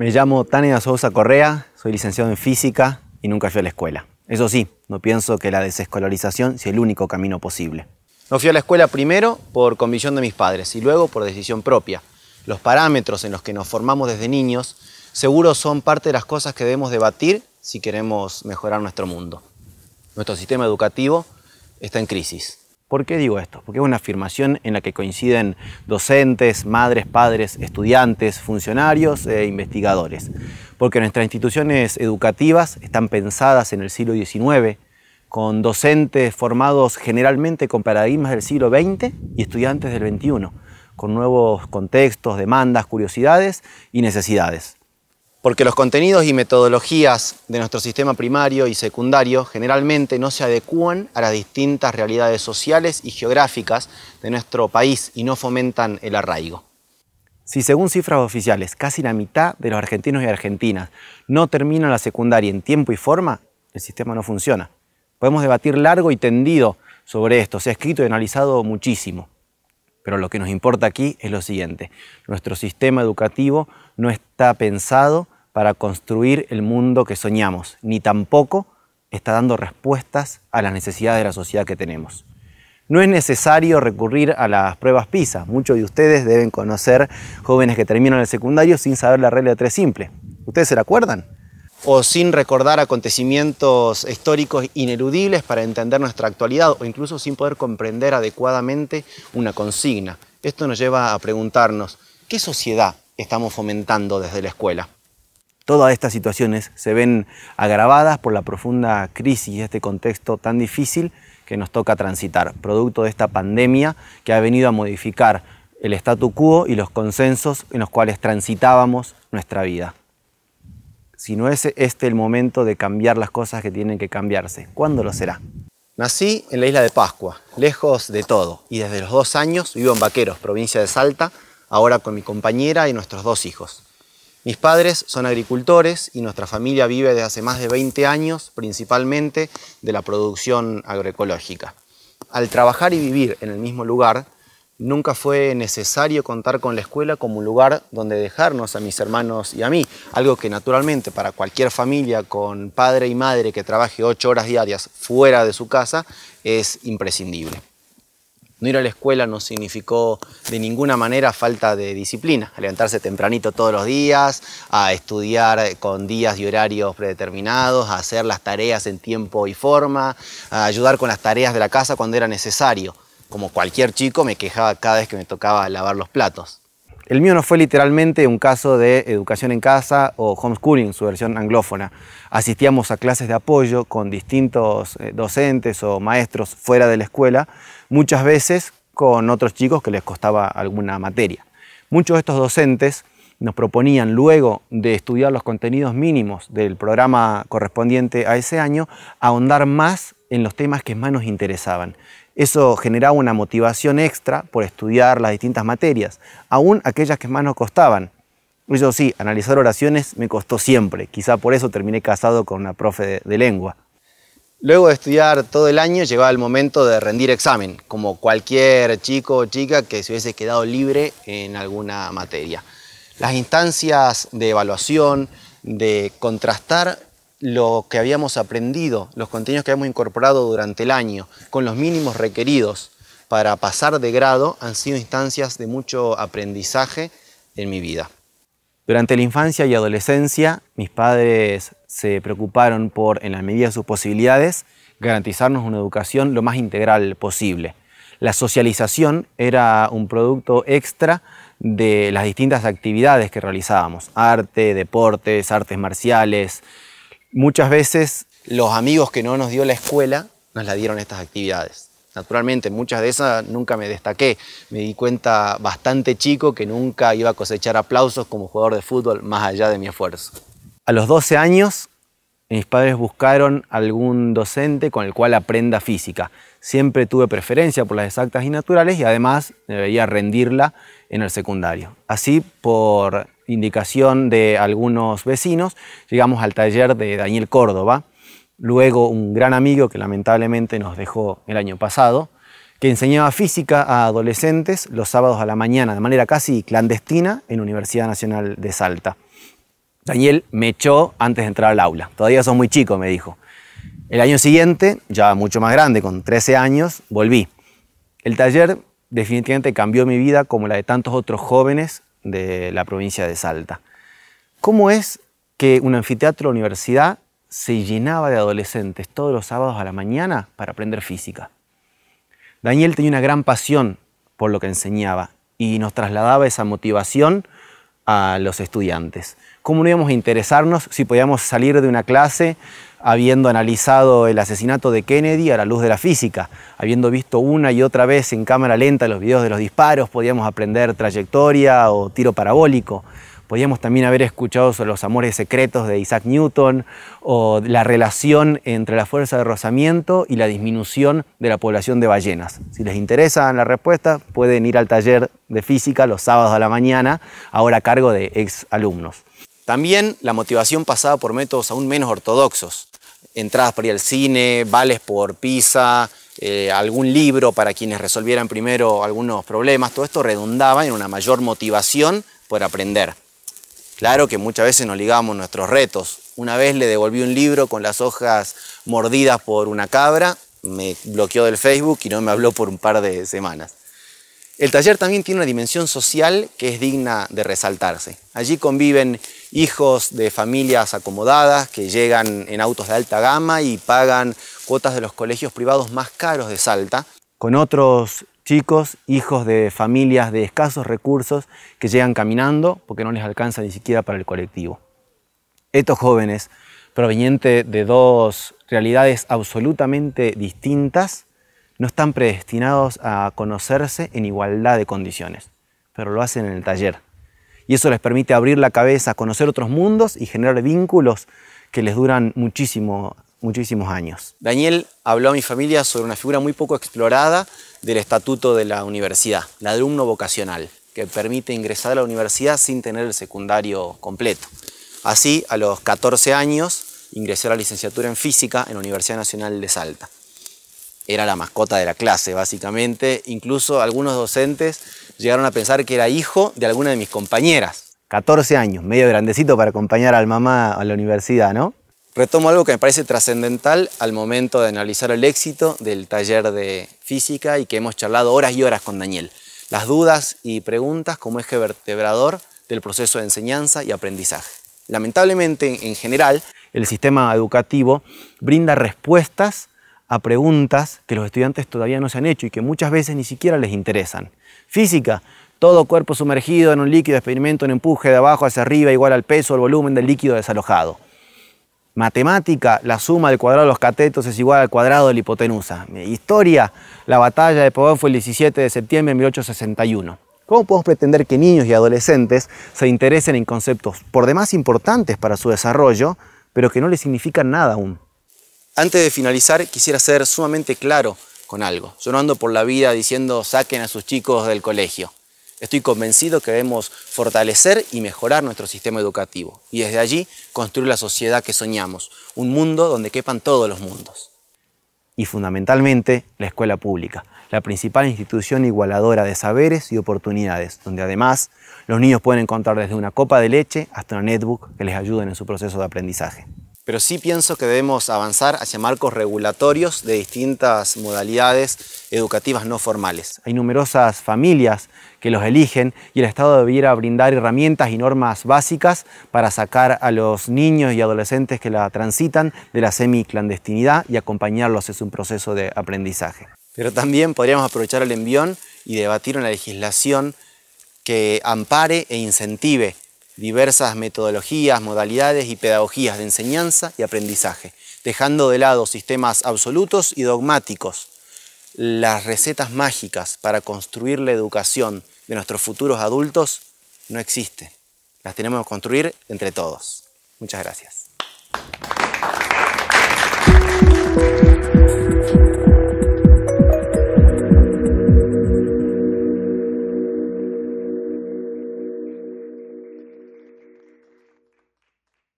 Me llamo Tania Sousa Correa, soy licenciado en física y nunca fui a la escuela. Eso sí, no pienso que la desescolarización sea el único camino posible. No fui a la escuela primero por convicción de mis padres y luego por decisión propia. Los parámetros en los que nos formamos desde niños seguro son parte de las cosas que debemos debatir si queremos mejorar nuestro mundo. Nuestro sistema educativo está en crisis. ¿Por qué digo esto? Porque es una afirmación en la que coinciden docentes, madres, padres, estudiantes, funcionarios e investigadores. Porque nuestras instituciones educativas están pensadas en el siglo XIX, con docentes formados generalmente con paradigmas del siglo XX y estudiantes del XXI, con nuevos contextos, demandas, curiosidades y necesidades porque los contenidos y metodologías de nuestro sistema primario y secundario generalmente no se adecúan a las distintas realidades sociales y geográficas de nuestro país y no fomentan el arraigo. Si según cifras oficiales casi la mitad de los argentinos y argentinas no terminan la secundaria en tiempo y forma, el sistema no funciona. Podemos debatir largo y tendido sobre esto, se ha escrito y analizado muchísimo. Pero lo que nos importa aquí es lo siguiente. Nuestro sistema educativo no está pensado para construir el mundo que soñamos, ni tampoco está dando respuestas a las necesidades de la sociedad que tenemos. No es necesario recurrir a las pruebas PISA. Muchos de ustedes deben conocer jóvenes que terminan el secundario sin saber la regla de tres simple. ¿Ustedes se la acuerdan? o sin recordar acontecimientos históricos ineludibles para entender nuestra actualidad o incluso sin poder comprender adecuadamente una consigna. Esto nos lleva a preguntarnos, ¿qué sociedad estamos fomentando desde la escuela? Todas estas situaciones se ven agravadas por la profunda crisis y este contexto tan difícil que nos toca transitar, producto de esta pandemia que ha venido a modificar el statu quo y los consensos en los cuales transitábamos nuestra vida si no es este el momento de cambiar las cosas que tienen que cambiarse? ¿Cuándo lo será? Nací en la isla de Pascua, lejos de todo, y desde los dos años vivo en Vaqueros, provincia de Salta, ahora con mi compañera y nuestros dos hijos. Mis padres son agricultores y nuestra familia vive desde hace más de 20 años principalmente de la producción agroecológica. Al trabajar y vivir en el mismo lugar, nunca fue necesario contar con la escuela como un lugar donde dejarnos a mis hermanos y a mí, algo que naturalmente para cualquier familia con padre y madre que trabaje ocho horas diarias fuera de su casa es imprescindible. No ir a la escuela no significó de ninguna manera falta de disciplina, levantarse tempranito todos los días, a estudiar con días y horarios predeterminados, a hacer las tareas en tiempo y forma, a ayudar con las tareas de la casa cuando era necesario como cualquier chico, me quejaba cada vez que me tocaba lavar los platos. El mío no fue literalmente un caso de educación en casa o homeschooling, su versión anglófona. Asistíamos a clases de apoyo con distintos eh, docentes o maestros fuera de la escuela, muchas veces con otros chicos que les costaba alguna materia. Muchos de estos docentes nos proponían luego de estudiar los contenidos mínimos del programa correspondiente a ese año, ahondar más en los temas que más nos interesaban. Eso generaba una motivación extra por estudiar las distintas materias, aún aquellas que más nos costaban. yo, sí, analizar oraciones me costó siempre, quizá por eso terminé casado con una profe de lengua. Luego de estudiar todo el año llegaba el momento de rendir examen, como cualquier chico o chica que se hubiese quedado libre en alguna materia. Las instancias de evaluación, de contrastar lo que habíamos aprendido, los contenidos que habíamos incorporado durante el año, con los mínimos requeridos para pasar de grado, han sido instancias de mucho aprendizaje en mi vida. Durante la infancia y adolescencia, mis padres se preocuparon por, en la medida de sus posibilidades, garantizarnos una educación lo más integral posible. La socialización era un producto extra de las distintas actividades que realizábamos, arte, deportes, artes marciales, muchas veces los amigos que no nos dio la escuela nos la dieron estas actividades. Naturalmente, muchas de esas nunca me destaqué. Me di cuenta bastante chico que nunca iba a cosechar aplausos como jugador de fútbol más allá de mi esfuerzo. A los 12 años, mis padres buscaron algún docente con el cual aprenda física. Siempre tuve preferencia por las exactas y naturales y además debería rendirla en el secundario. Así, por indicación de algunos vecinos, llegamos al taller de Daniel Córdoba, luego un gran amigo que lamentablemente nos dejó el año pasado, que enseñaba física a adolescentes los sábados a la mañana de manera casi clandestina en Universidad Nacional de Salta. Daniel me echó antes de entrar al aula. Todavía sos muy chico, me dijo. El año siguiente, ya mucho más grande, con 13 años, volví. El taller definitivamente cambió mi vida como la de tantos otros jóvenes de la provincia de Salta. ¿Cómo es que un anfiteatro universidad se llenaba de adolescentes todos los sábados a la mañana para aprender física? Daniel tenía una gran pasión por lo que enseñaba y nos trasladaba esa motivación a los estudiantes. ¿Cómo no íbamos a interesarnos si podíamos salir de una clase habiendo analizado el asesinato de Kennedy a la luz de la física, habiendo visto una y otra vez en cámara lenta los videos de los disparos, podíamos aprender trayectoria o tiro parabólico. Podíamos también haber escuchado sobre los amores secretos de Isaac Newton o la relación entre la fuerza de rozamiento y la disminución de la población de ballenas. Si les interesa la respuesta, pueden ir al taller de física los sábados a la mañana, ahora a cargo de ex alumnos. También la motivación pasaba por métodos aún menos ortodoxos. Entradas para ir al cine, vales por pizza, eh, algún libro para quienes resolvieran primero algunos problemas. Todo esto redundaba en una mayor motivación por aprender. Claro que muchas veces nos ligamos nuestros retos. Una vez le devolví un libro con las hojas mordidas por una cabra, me bloqueó del Facebook y no me habló por un par de semanas. El taller también tiene una dimensión social que es digna de resaltarse. Allí conviven hijos de familias acomodadas que llegan en autos de alta gama y pagan cuotas de los colegios privados más caros de Salta, con otros chicos, hijos de familias de escasos recursos que llegan caminando porque no les alcanza ni siquiera para el colectivo. Estos jóvenes, provenientes de dos realidades absolutamente distintas, no están predestinados a conocerse en igualdad de condiciones, pero lo hacen en el taller. Y eso les permite abrir la cabeza, conocer otros mundos y generar vínculos que les duran muchísimo, muchísimos años. Daniel habló a mi familia sobre una figura muy poco explorada del estatuto de la universidad, el alumno vocacional, que permite ingresar a la universidad sin tener el secundario completo. Así, a los 14 años, ingresé a la licenciatura en física en la Universidad Nacional de Salta era la mascota de la clase, básicamente. Incluso algunos docentes llegaron a pensar que era hijo de alguna de mis compañeras. 14 años, medio grandecito para acompañar al mamá a la universidad, ¿no? Retomo algo que me parece trascendental al momento de analizar el éxito del taller de física y que hemos charlado horas y horas con Daniel. Las dudas y preguntas como eje vertebrador del proceso de enseñanza y aprendizaje. Lamentablemente, en general, el sistema educativo brinda respuestas a preguntas que los estudiantes todavía no se han hecho y que muchas veces ni siquiera les interesan. Física, todo cuerpo sumergido en un líquido experimenta un empuje de abajo hacia arriba igual al peso o el volumen del líquido desalojado. Matemática, la suma del cuadrado de los catetos es igual al cuadrado de la hipotenusa. Historia, la batalla de Pavón fue el 17 de septiembre de 1861. ¿Cómo podemos pretender que niños y adolescentes se interesen en conceptos por demás importantes para su desarrollo, pero que no les significan nada aún? Antes de finalizar, quisiera ser sumamente claro con algo. Yo no ando por la vida diciendo saquen a sus chicos del colegio. Estoy convencido que debemos fortalecer y mejorar nuestro sistema educativo y desde allí construir la sociedad que soñamos, un mundo donde quepan todos los mundos. Y fundamentalmente la escuela pública, la principal institución igualadora de saberes y oportunidades, donde además los niños pueden encontrar desde una copa de leche hasta un netbook que les ayude en su proceso de aprendizaje pero sí pienso que debemos avanzar hacia marcos regulatorios de distintas modalidades educativas no formales. Hay numerosas familias que los eligen y el Estado debiera brindar herramientas y normas básicas para sacar a los niños y adolescentes que la transitan de la semiclandestinidad y acompañarlos en un proceso de aprendizaje. Pero también podríamos aprovechar el envión y debatir una legislación que ampare e incentive diversas metodologías, modalidades y pedagogías de enseñanza y aprendizaje, dejando de lado sistemas absolutos y dogmáticos, las recetas mágicas para construir la educación de nuestros futuros adultos no existen. Las tenemos que construir entre todos. Muchas gracias.